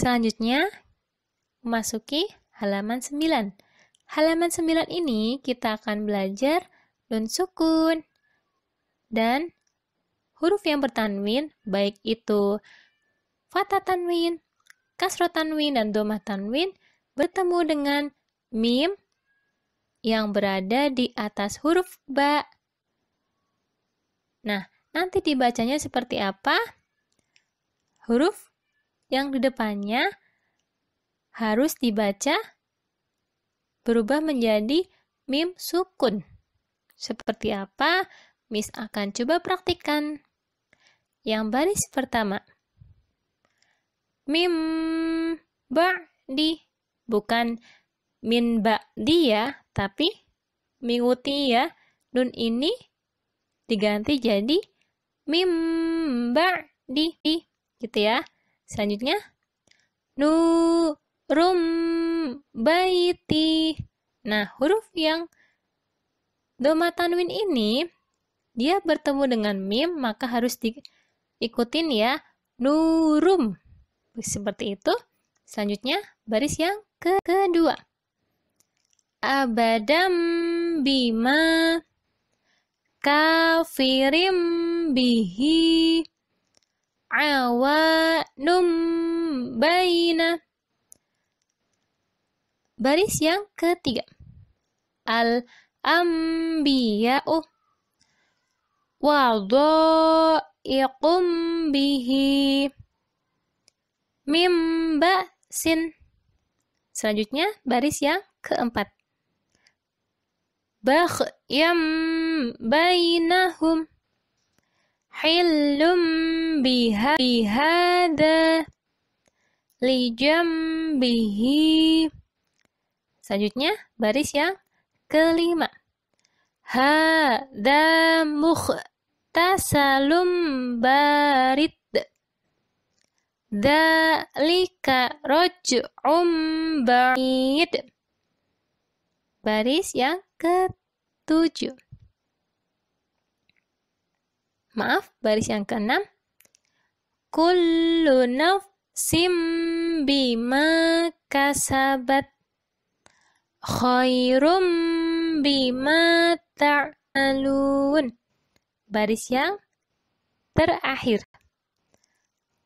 Selanjutnya, memasuki halaman 9. Halaman 9 ini kita akan belajar nun sukun dan huruf yang bertanwin, baik itu fata tanwin, kasro tanwin, dan doma tanwin, bertemu dengan mim yang berada di atas huruf ba. Nah, nanti dibacanya seperti apa? Huruf yang di depannya harus dibaca berubah menjadi mim sukun. Seperti apa? Miss akan coba praktikan. Yang baris pertama. Mim ba di Bukan min ba di ya, tapi mengikuti ya. Nun ini diganti jadi mim ba di, Gitu ya. Selanjutnya, nurum baiti. Nah, huruf yang doma tanwin ini dia bertemu dengan mim maka harus diikutin ya nurum seperti itu selanjutnya baris yang ke kedua abadam bima kafirim bihi awa num baina baris yang ketiga al ambiya'u wa dha'iqum bihi mimba sin selanjutnya baris yang keempat yam bainahum hilum bihada li jambihi Selanjutnya, baris yang kelima. Hada mukhtasalum barid. Dalika roj'um ba'id. Baris yang ketujuh. Maaf, baris yang keenam kullu nafsim bima kasabat khairum bima ta'alun baris yang terakhir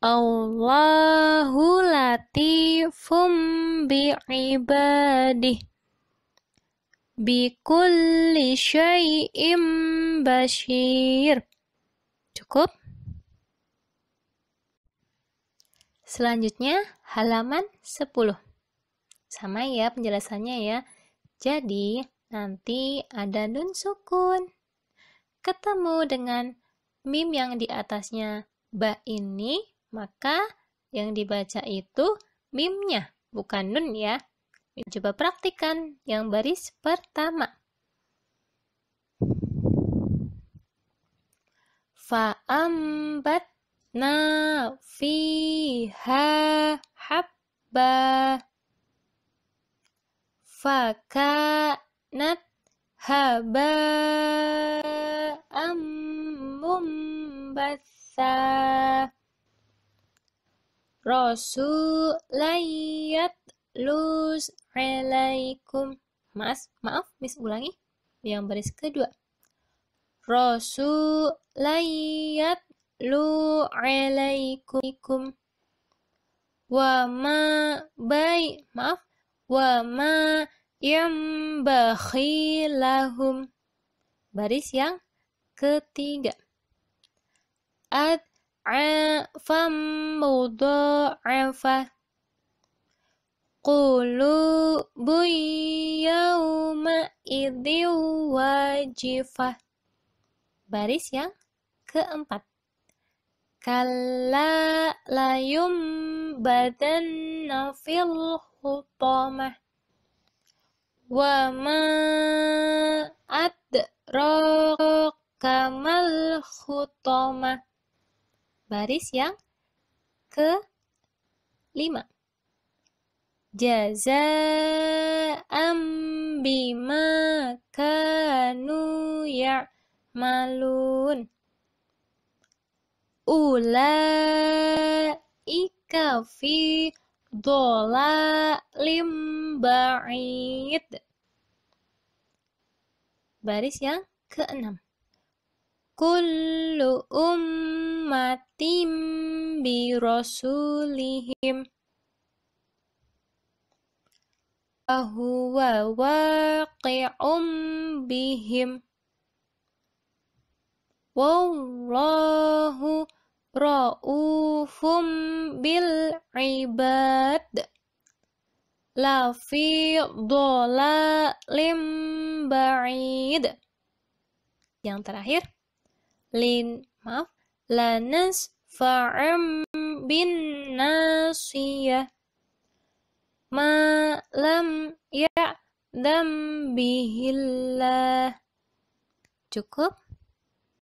Allahu latifum bi'ibadih kulli syai'im bashir cukup Selanjutnya, halaman 10. Sama ya penjelasannya ya. Jadi, nanti ada nun sukun. Ketemu dengan mim yang di atasnya ba ini, maka yang dibaca itu mimnya, bukan nun ya. Coba praktikan yang baris pertama. Fa'ambat na ha habba nat haba ammum basa rasulayat lus alaikum Mas, maaf, Miss ulangi yang baris kedua. Rasulayat lu alaikum wa ma bay maaf wa ma yam lahum baris yang ketiga ad afa qulu bu yauma idhi wajifah baris yang keempat Kalla layum badanna fil hutama wa ma adraka mal toma. baris yang ke lima jaza bima kanu ya malun. Ula ika fi dola limba'id. Baris yang keenam. Kullu ummatim bi rasulihim. Ahuwa waqi'um bihim. Wallahu ra'ufum bil ibad la fi dhalalim ba'id yang terakhir lin maaf lanas fa'am bin nasiyah ma lam ya dam bihillah cukup